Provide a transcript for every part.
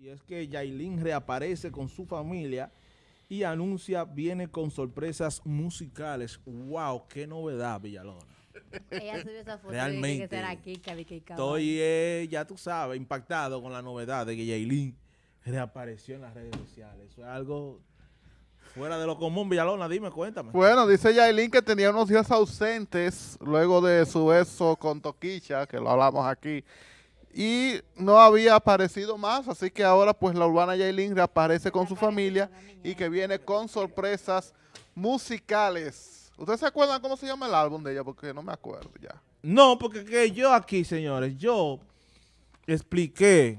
Y es que Yailin reaparece con su familia y anuncia viene con sorpresas musicales. ¡Wow! ¡Qué novedad, Villalona! Ella subió esa foto Realmente, que aquí, que, que, estoy, eh, ya tú sabes, impactado con la novedad de que Yailin reapareció en las redes sociales. Eso es algo fuera de lo común, Villalona. Dime, cuéntame. Bueno, dice Yailin que tenía unos días ausentes luego de su beso con Toquicha, que lo hablamos aquí y no había aparecido más, así que ahora pues la urbana Yailin reaparece con su familia y que viene con sorpresas musicales. ¿Ustedes se acuerdan cómo se llama el álbum de ella? Porque no me acuerdo ya. No, porque yo aquí, señores, yo expliqué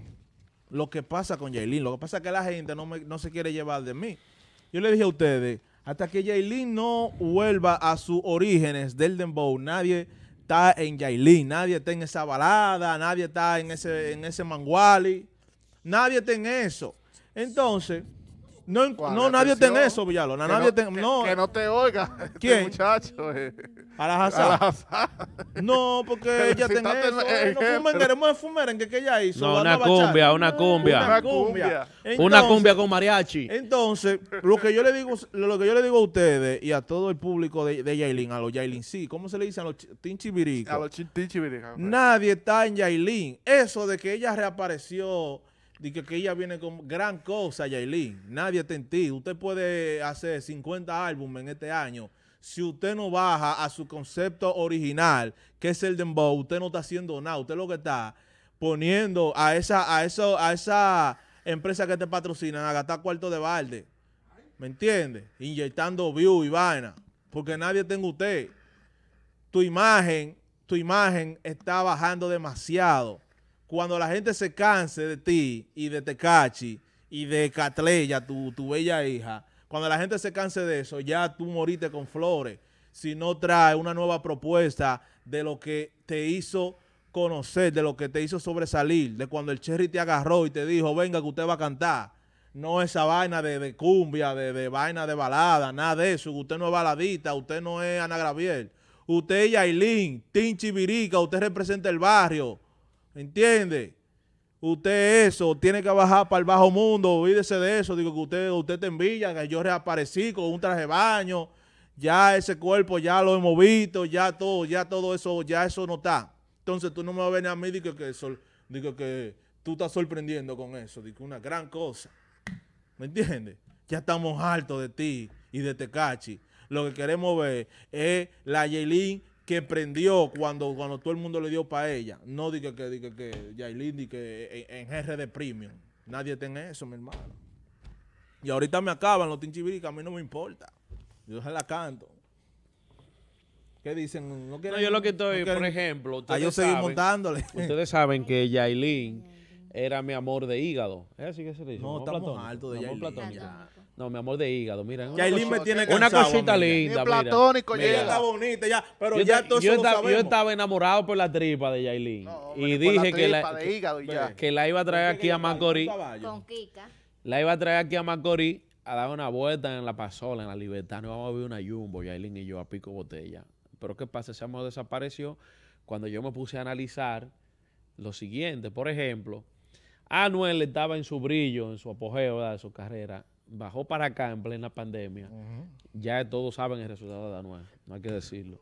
lo que pasa con Yailin. Lo que pasa es que la gente no, me, se quiere llevar de mí. Yo le dije a ustedes, hasta que Yailin no vuelva a sus orígenes del dembow, nadie está en Yailin, nadie está en esa balada, nadie está en ese, en ese manguali, nadie está en eso. Entonces, no, no nadie tiene eso, Villalona. Que nadie no, no. te oiga. Este ¿Quién? muchacho. Eh. No, porque ella tiene eso. no eh, fumerengue, que ella hizo. una cumbia, una cumbia, una cumbia. Una cumbia. con mariachi. Entonces, lo que yo le digo, lo que yo le digo a ustedes y a todo el público de, de Yailin, a los Yailin, sí, ¿cómo se le dice a los tinchibiricos? A los tinchibiricos. Nadie está en Yailin. Eso de que ella reapareció Dice que ella viene con gran cosa, Yailin. Nadie te ti. Usted puede hacer 50 álbumes en este año. Si usted no baja a su concepto original, que es el dembow, usted no está haciendo nada. Usted lo que está poniendo a esa, a eso, a esa empresa que te patrocinan a gastar cuarto de balde. ¿Me entiende? Inyectando view y vaina. Porque nadie tenga usted. Tu imagen, tu imagen está bajando demasiado cuando la gente se canse de ti y de Tecachi y de Catleya, tu, tu bella hija, cuando la gente se canse de eso, ya tú moriste con flores. Si no trae una nueva propuesta de lo que te hizo conocer, de lo que te hizo sobresalir, de cuando el Cherry te agarró y te dijo, venga que usted va a cantar. No esa vaina de, cumbia, de, vaina de balada, nada de eso. Usted no es baladita, usted no es Ana Graviel. Usted es Yailin, Tinchi Virica, usted representa el barrio. ¿Me ¿Entiende? Usted eso, tiene que bajar para el bajo mundo, olvídese de eso. Digo que usted, usted te envía, que yo reaparecí con un traje de baño, ya ese cuerpo ya lo hemos visto, ya todo, ya todo eso, ya eso no está. Entonces tú no me vas a venir a mí, digo que, digo que tú estás sorprendiendo con eso, digo una gran cosa. ¿Me entiendes? Ya estamos hartos de ti y de Tecachi. Este lo que queremos ver es la Yelin que prendió cuando, cuando todo el mundo le dio para ella. No dije que, dije que, Yailin, en, GR de Premium. Nadie tiene eso, mi hermano. Y ahorita me acaban los tinchibiri, a mí no me importa. Yo se la canto. ¿Qué dicen? ¿No quieren, yo lo que estoy, por ejemplo, ah, ustedes, yo saben, montándole. ustedes saben que Yailin era mi amor de hígado. ¿Es así que se le dice? No, estamos hartos de Yailin. No, mi amor de hígado, mira. me tiene Una cosita linda, mira. platónico, está bonita, ya, pero ya yo, yo estaba enamorado por la tripa de Yailin. y dije que, la, que la iba a traer aquí a Macorís. Con Kika. La iba a traer aquí a Macorís a dar una vuelta en la pasola, en la libertad. Nos vamos a ver una jumbo, Yailin y yo, a pico botella. Pero ¿qué pasa? Ese amor desapareció cuando yo me puse a analizar lo siguiente. Por ejemplo Anuel estaba en su brillo, en su apogeo de su carrera. Bajó para acá en plena pandemia. Ya todos saben el resultado de Anuel, no hay que decirlo.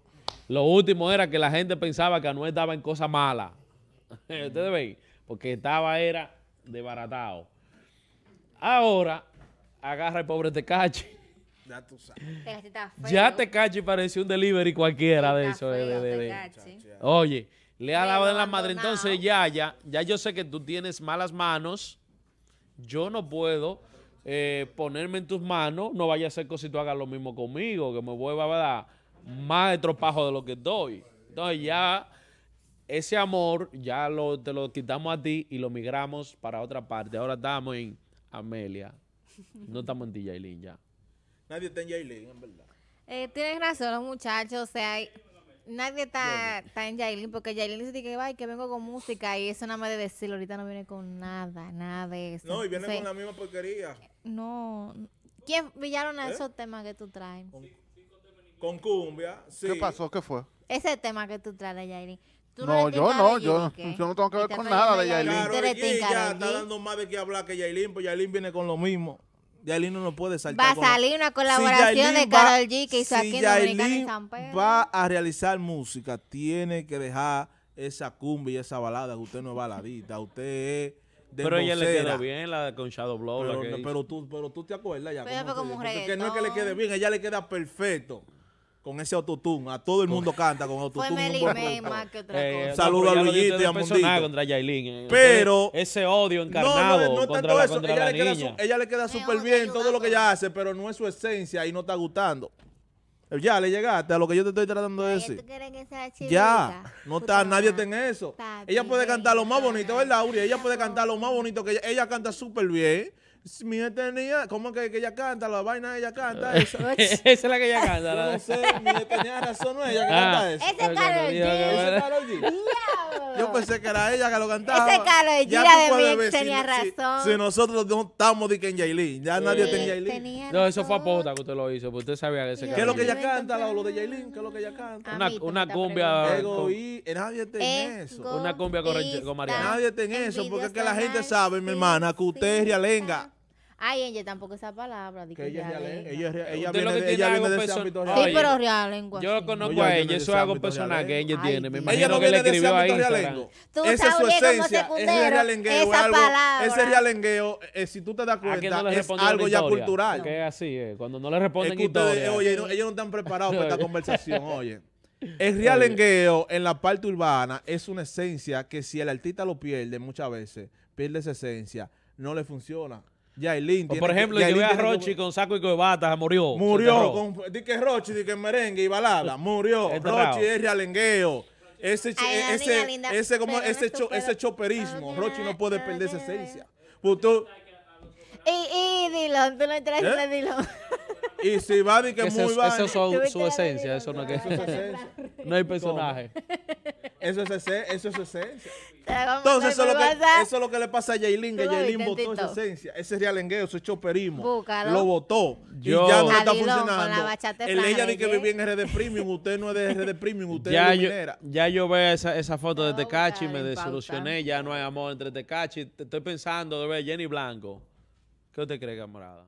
Lo último era que la gente pensaba que Anuel estaba en cosas malas. Ustedes ven, porque estaba era desbaratado. Ahora, agarra el pobre Tecachi. Ya tú sabes. Te ya Tecachi pareció un delivery cualquiera de eso. Oye, le ha dado la madre. Entonces ya, ya, ya yo sé que tú tienes malas manos. Yo no puedo eh, ponerme en tus manos. No vaya a ser que si tú hagas lo mismo conmigo, que me vuelva a dar más de tropajo de lo que doy. Entonces ya ese amor ya lo, te lo quitamos a ti y lo migramos para otra parte. Ahora estamos en Amelia. No estamos en ti, Yailin, ya. Nadie está en Yailin, en verdad. Eh, tienes razón, los muchachos. O sea, nadie está, está en Yailin, porque Yailin dice que, va y que vengo con música y eso nada más de decirlo. Ahorita no viene con nada, nada de eso. No, y viene con la misma porquería. No. ¿Quién pillaron a ¿Eh? esos temas que tú traes? Con, cumbia, sí. ¿Qué pasó? ¿Qué fue? Ese tema que tú traes, Yailin. ¿Tú no, yo no, yo, yo, no tengo que ver con nada de Yailin. Claro, ya está dando más de qué hablar que Yailin, pues Yailin viene con lo mismo. Yailin no puede saltar. Va a salir una colaboración de Carol G que hizo aquí en Dominicana y San Pedro. va a realizar música, tiene que dejar esa cumbia y esa balada. Usted no es baladita, usted es... De pero ella le queda bien la con Shadow Blow. Pero, pero, tú, pero tú te acuerdas ya. Pero como que no es que le quede bien, ella le queda perfecto con ese autotune. A todo el mundo canta con autotune. Fue eh, Saludo a Luisito y a Mundito. Pero... Ese odio encarnado no, contra, ella, le queda súper bien todo lo que ella hace, pero no es su esencia y no está gustando. Ya le llegaste a lo que yo te estoy tratando de decir. ya, no está, nadie está en eso. ella puede cantar lo más bonito, ¿verdad, Uri? Ella puede cantar lo más bonito que ella, ella canta súper bien mi tenía ¿cómo que, que ella canta? La vaina ella canta. Eh, esa, es la que ella ah, canta. No sé, mi tenía razón no es ella que ah, canta eso. Ese es Karol G. Yo pensé que era ella que lo cantaba. Ese Karol G ya de mí tenía razón. Si, nosotros no estamos de que en Yailin, ya nadie tenía Yailin. No, eso fue a pota que usted lo hizo, porque usted sabía que ese ¿Qué es lo que ella canta, lo, de Yailin? ¿Qué es lo que ella canta? Una, una cumbia. Egoí, nadie tiene eso. Una cumbia con, con Mariana. Nadie tiene eso, porque es que la gente sabe, mi hermana, que usted es realenga. Ay, ella tampoco esa palabra. Que, que ella, ella, ella, viene, de, ella viene de ese ámbito Sí, pero realengua Yo conozco a ella, eso es algo personal ¿eh? que ella tiene. Me imagino ella no que le escribió ahí. ¿eh? Esa es su esencia, ese realengueo. Ese realengueo, eh, si tú te das cuenta, es algo ya cultural. así cuando no le responden historia. Oye, ellos no están preparados para esta conversación, oye. El realengueo en la parte urbana es una esencia que si el artista lo pierde muchas veces, pierde esa esencia, no le funciona. Yailin. Por ejemplo, yo veo a Rochi con saco y corbata, murió. Murió. di que Rochi, di que merengue y balada, murió. Rochi es realengueo. Ese, e, ese, ese, como, ese, ese choperismo. Rochi no puede perder esa esencia. Pues y, y tú no traes a ¿Eh? dilo. Y si va di que, muy va. Esa es su, esencia, eso no, que, es no hay personaje. Eso es, eso es esencia. Entonces, eso, es lo que le pasa a Jailin, que Jailin votó esa esencia, ese es realengueo, ese choperismo. Búcalo. Lo votó. ya no está funcionando. El ella dice que vivía ¿eh? en RD Premium, usted no es de RD Premium, usted es de minera. ya yo veo esa, esa foto de Tecachi y me desilusioné, ya no hay amor entre Tecachi. Estoy pensando de ver Jenny Blanco. ¿Qué usted cree, camarada?